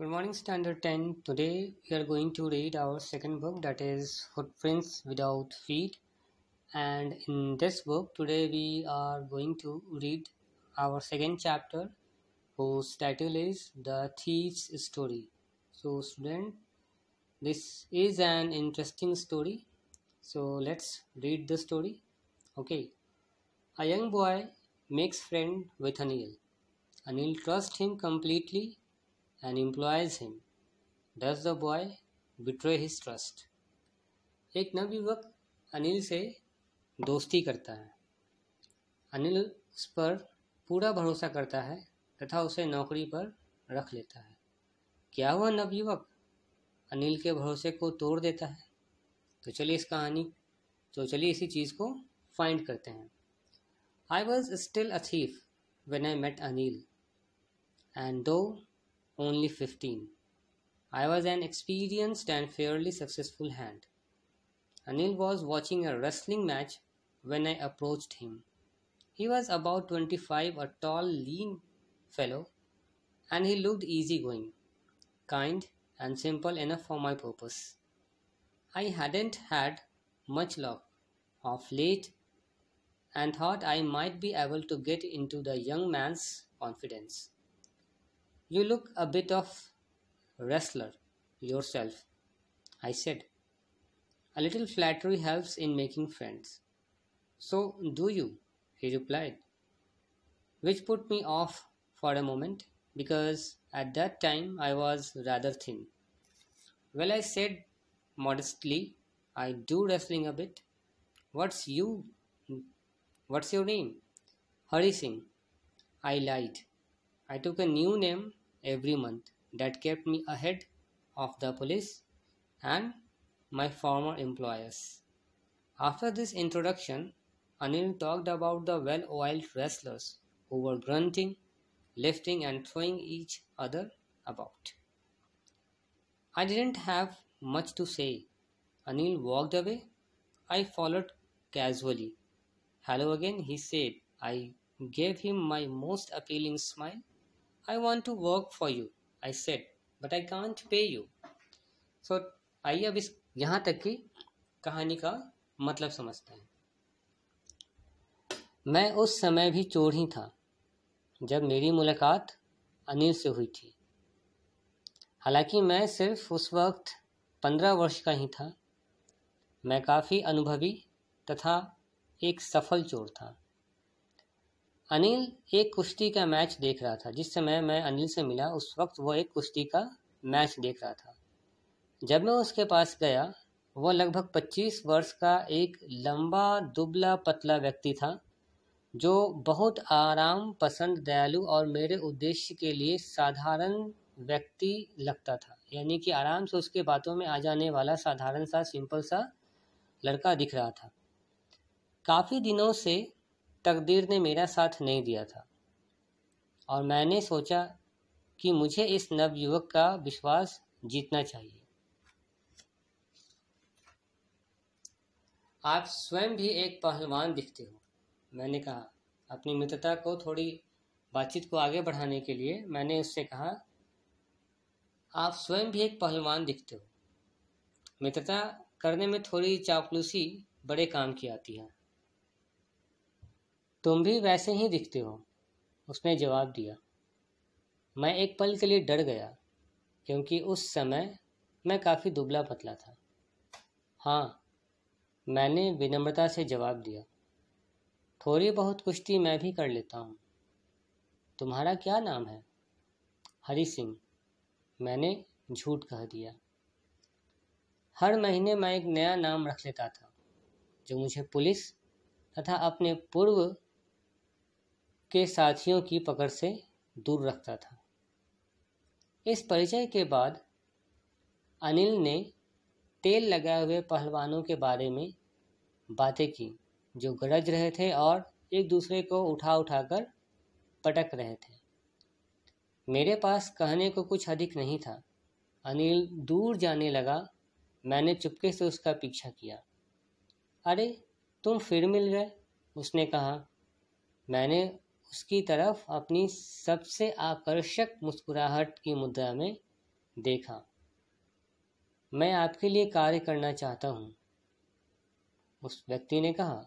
Good morning, Standard 10. Today we are going to read our second book that is Footprints Without Feet. And in this book, today we are going to read our second chapter whose title is The Thief's Story. So, student, this is an interesting story. So, let's read the story. Okay. A young boy makes friend with Anil. Anil trusts him completely and employs him. Does the boy betray his trust? एक नवयुवक अनिल से दोस्ती करता है अनिल उस पर पूरा भरोसा करता है तथा उसे नौकरी पर रख लेता है क्या हुआ नवयुवक अनिल के भरोसे को तोड़ देता है तो चलिए इस कहानी तो चलिए इसी चीज़ को फाइंड करते हैं I was still a thief when I met Anil and दो only 15. I was an experienced and fairly successful hand. Anil was watching a wrestling match when I approached him. He was about 25, a tall, lean fellow, and he looked easygoing, kind, and simple enough for my purpose. I hadn't had much luck of late and thought I might be able to get into the young man's confidence. You look a bit of wrestler yourself, I said. A little flattery helps in making friends. So do you, he replied, which put me off for a moment because at that time I was rather thin. Well, I said modestly, I do wrestling a bit. What's you? What's your name? Hari Singh. I lied. I took a new name every month that kept me ahead of the police and my former employers. After this introduction, Anil talked about the well oiled wrestlers who were grunting, lifting, and throwing each other about. I didn't have much to say. Anil walked away. I followed casually. Hello again, he said. I gave him my most appealing smile I want to work for you, I said, but I can't pay you. So आइए अब इस यहाँ तक की कहानी का मतलब समझते हैं मैं उस समय भी चोर ही था जब मेरी मुलाकात अनिल से हुई थी हालांकि मैं सिर्फ उस वक्त पंद्रह वर्ष का ही था मैं काफ़ी अनुभवी तथा एक सफल चोर था अनिल एक कुश्ती का मैच देख रहा था जिस समय मैं अनिल से मिला उस वक्त वो एक कुश्ती का मैच देख रहा था जब मैं उसके पास गया वो लगभग 25 वर्ष का एक लंबा दुबला पतला व्यक्ति था जो बहुत आराम पसंद दयालु और मेरे उद्देश्य के लिए साधारण व्यक्ति लगता था यानी कि आराम से उसके बातों में आ जाने वाला साधारण सा सिंपल सा लड़का दिख रहा था काफ़ी दिनों से तकदीर ने मेरा साथ नहीं दिया था और मैंने सोचा कि मुझे इस नवयुवक का विश्वास जीतना चाहिए आप स्वयं भी एक पहलवान दिखते हो मैंने कहा अपनी मित्रता को थोड़ी बातचीत को आगे बढ़ाने के लिए मैंने उससे कहा आप स्वयं भी एक पहलवान दिखते हो मित्रता करने में थोड़ी चापलूसी बड़े काम की आती है तुम भी वैसे ही दिखते हो उसने जवाब दिया मैं एक पल के लिए डर गया क्योंकि उस समय मैं काफ़ी दुबला पतला था हाँ मैंने विनम्रता से जवाब दिया थोड़ी बहुत कुश्ती मैं भी कर लेता हूँ तुम्हारा क्या नाम है हरी सिंह मैंने झूठ कह दिया हर महीने मैं एक नया नाम रख लेता था जो मुझे पुलिस तथा अपने पूर्व के साथियों की पकड़ से दूर रखता था इस परिचय के बाद अनिल ने तेल लगाए हुए पहलवानों के बारे में बातें की जो गरज रहे थे और एक दूसरे को उठा उठाकर पटक रहे थे मेरे पास कहने को कुछ अधिक नहीं था अनिल दूर जाने लगा मैंने चुपके से उसका पीछा किया अरे तुम फिर मिल गए उसने कहा मैंने उसकी तरफ अपनी सबसे आकर्षक मुस्कुराहट की मुद्रा में देखा मैं आपके लिए कार्य करना चाहता हूँ उस व्यक्ति ने कहा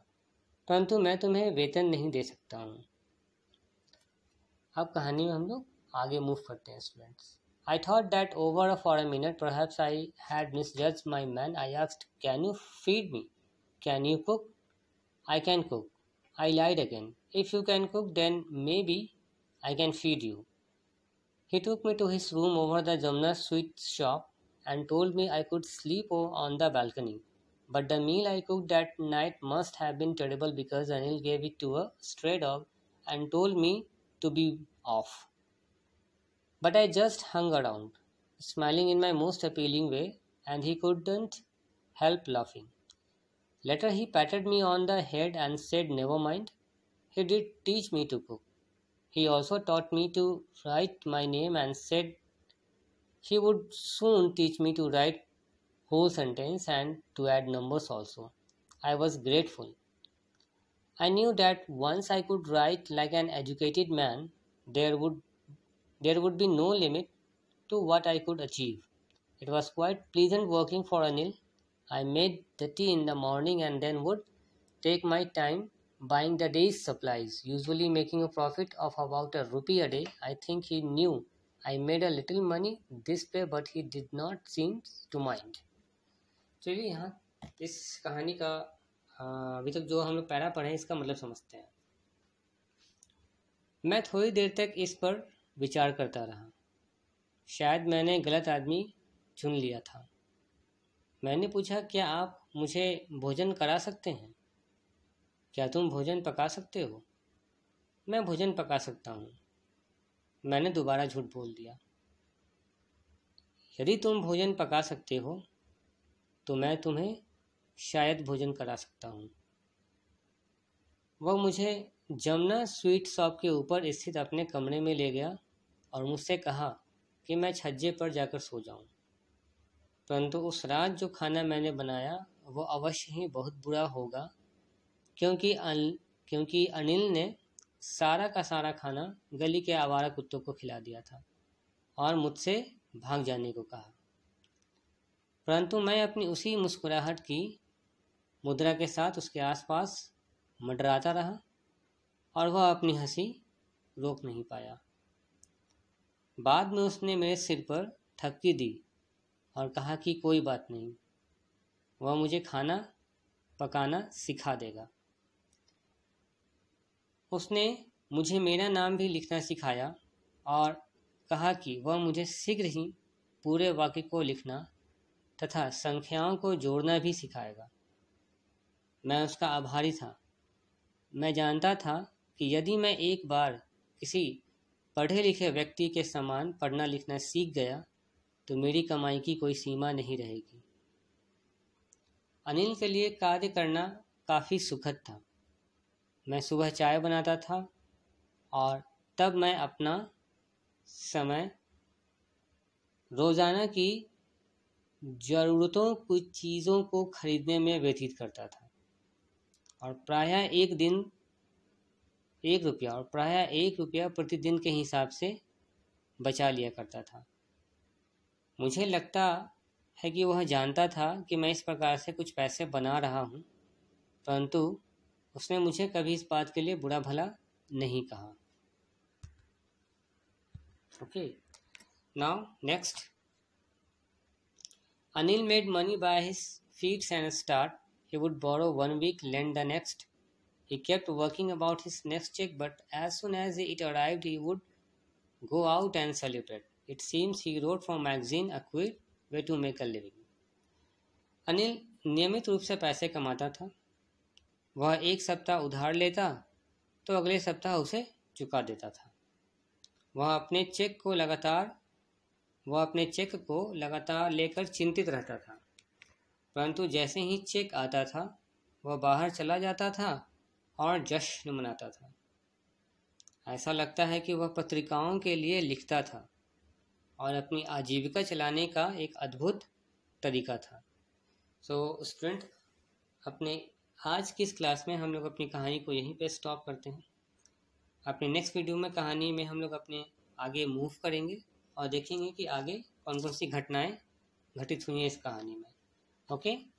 परंतु मैं तुम्हें वेतन नहीं दे सकता हूँ अब कहानी में हम लोग आगे मूव करते हैं students I thought that over a for a minute perhaps I had misjudge my man I asked can you feed me can you cook I can cook I lied again If you can cook, then maybe I can feed you. He took me to his room over the Jamna sweet shop and told me I could sleep on the balcony. But the meal I cooked that night must have been terrible because Anil gave it to a stray dog and told me to be off. But I just hung around, smiling in my most appealing way, and he couldn't help laughing. Later, he patted me on the head and said, Never mind, he did teach me to cook. He also taught me to write my name and said he would soon teach me to write whole sentence and to add numbers also. I was grateful. I knew that once I could write like an educated man, there would there would be no limit to what I could achieve. It was quite pleasant working for Anil. I made the tea in the morning and then would take my time buying the day's supplies, usually making a profit of about a rupee a day. I think he knew I made a little money this way, but he did not seem to mind. चलिए यहाँ इस कहानी का अभी तक जो हम लोग पैरा पढ़े इसका मतलब समझते हैं मैं थोड़ी देर तक इस पर विचार करता रहा शायद मैंने गलत आदमी चुन लिया था मैंने पूछा क्या आप मुझे भोजन करा सकते हैं क्या तुम भोजन पका सकते हो मैं भोजन पका सकता हूँ मैंने दोबारा झूठ बोल दिया यदि तुम भोजन पका सकते हो तो मैं तुम्हें शायद भोजन करा सकता हूँ वह मुझे जमुना स्वीट शॉप के ऊपर स्थित अपने कमरे में ले गया और मुझसे कहा कि मैं छज्जे पर जाकर सो जाऊं। परंतु उस रात जो खाना मैंने बनाया वो अवश्य ही बहुत बुरा होगा क्योंकि अन क्योंकि अनिल ने सारा का सारा खाना गली के आवारा कुत्तों को खिला दिया था और मुझसे भाग जाने को कहा परंतु मैं अपनी उसी मुस्कुराहट की मुद्रा के साथ उसके आसपास मडराता रहा और वह अपनी हंसी रोक नहीं पाया बाद में उसने मेरे सिर पर थपकी दी और कहा कि कोई बात नहीं वह मुझे खाना पकाना सिखा देगा उसने मुझे मेरा नाम भी लिखना सिखाया और कहा कि वह मुझे शीघ्र ही पूरे वाक्य को लिखना तथा संख्याओं को जोड़ना भी सिखाएगा मैं उसका आभारी था मैं जानता था कि यदि मैं एक बार किसी पढ़े लिखे व्यक्ति के समान पढ़ना लिखना सीख गया तो मेरी कमाई की कोई सीमा नहीं रहेगी अनिल के लिए कार्य करना काफ़ी सुखद था मैं सुबह चाय बनाता था और तब मैं अपना समय रोज़ाना की ज़रूरतों की चीज़ों को खरीदने में व्यतीत करता था और प्रायः एक दिन एक रुपया और प्रायः एक रुपया प्रतिदिन के हिसाब से बचा लिया करता था मुझे लगता है कि वह जानता था कि मैं इस प्रकार से कुछ पैसे बना रहा हूँ परंतु उसने मुझे कभी इस बात के लिए बुरा भला नहीं कहा okay now next Anil made money by his fits and start he would borrow one week lend the next he kept working about his next cheque but as soon as it arrive he would go out and celebrate it seems he wrote for magazine a queer way to make a living Anil नियमित रूप से पैसे कमाता था वह एक सप्ताह उधार लेता तो अगले सप्ताह उसे चुका देता था वह अपने चेक को लगातार वह अपने चेक को लगातार लेकर चिंतित रहता था परंतु जैसे ही चेक आता था वह बाहर चला जाता था और जश्न मनाता था ऐसा लगता है कि वह पत्रिकाओं के लिए लिखता था और अपनी आजीविका चलाने का एक अद्भुत तरीका था सो so, स्टूडेंट अपने आज की इस क्लास में हम लोग अपनी कहानी को यहीं पे स्टॉप करते हैं अपने नेक्स्ट वीडियो में कहानी में हम लोग अपने आगे मूव करेंगे और देखेंगे कि आगे कौन कौन सी घटनाएं घटित हुई हैं इस कहानी में ओके